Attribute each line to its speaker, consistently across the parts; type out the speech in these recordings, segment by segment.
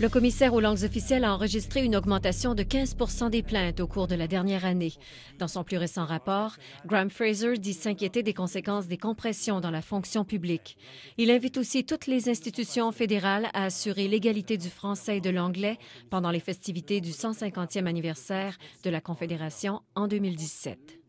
Speaker 1: Le commissaire aux langues officielles a enregistré une augmentation de 15 des plaintes au cours de la dernière année. Dans son plus récent rapport, Graham Fraser dit s'inquiéter des conséquences des compressions dans la fonction publique. Il invite aussi toutes les institutions fédérales à assurer l'égalité du français et de l'anglais pendant les festivités du 150e anniversaire de la Confédération en 2017.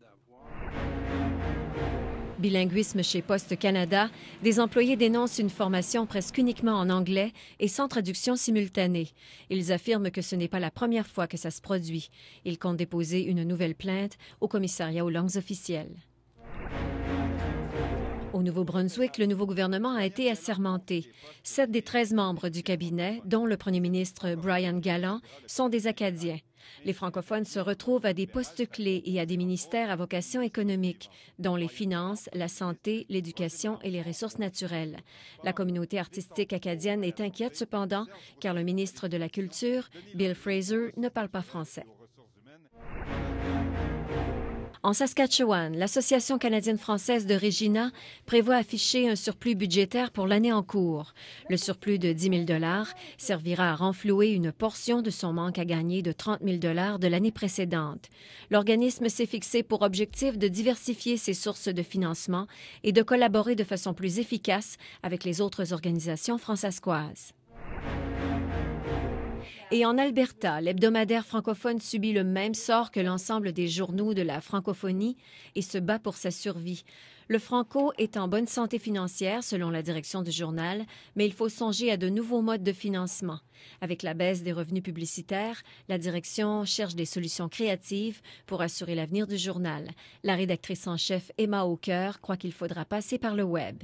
Speaker 1: Bilinguisme chez Poste Canada, des employés dénoncent une formation presque uniquement en anglais et sans traduction simultanée. Ils affirment que ce n'est pas la première fois que ça se produit. Ils comptent déposer une nouvelle plainte au commissariat aux langues officielles. Au Nouveau-Brunswick, le nouveau gouvernement a été assermenté. Sept des treize membres du cabinet, dont le premier ministre Brian Gallant, sont des Acadiens. Les francophones se retrouvent à des postes clés et à des ministères à vocation économique, dont les finances, la santé, l'éducation et les ressources naturelles. La communauté artistique acadienne est inquiète cependant, car le ministre de la Culture, Bill Fraser, ne parle pas français. En Saskatchewan, l'Association canadienne-française de Regina prévoit afficher un surplus budgétaire pour l'année en cours. Le surplus de 10 000 servira à renflouer une portion de son manque à gagner de 30 000 de l'année précédente. L'organisme s'est fixé pour objectif de diversifier ses sources de financement et de collaborer de façon plus efficace avec les autres organisations françaises. Et en Alberta, l'hebdomadaire francophone subit le même sort que l'ensemble des journaux de la francophonie et se bat pour sa survie. Le franco est en bonne santé financière selon la direction du journal, mais il faut songer à de nouveaux modes de financement. Avec la baisse des revenus publicitaires, la direction cherche des solutions créatives pour assurer l'avenir du journal. La rédactrice en chef Emma Hawker croit qu'il faudra passer par le web.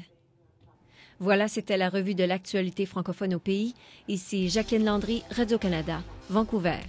Speaker 1: Voilà, c'était la revue de l'actualité francophone au pays. Ici Jacqueline Landry, Radio-Canada, Vancouver.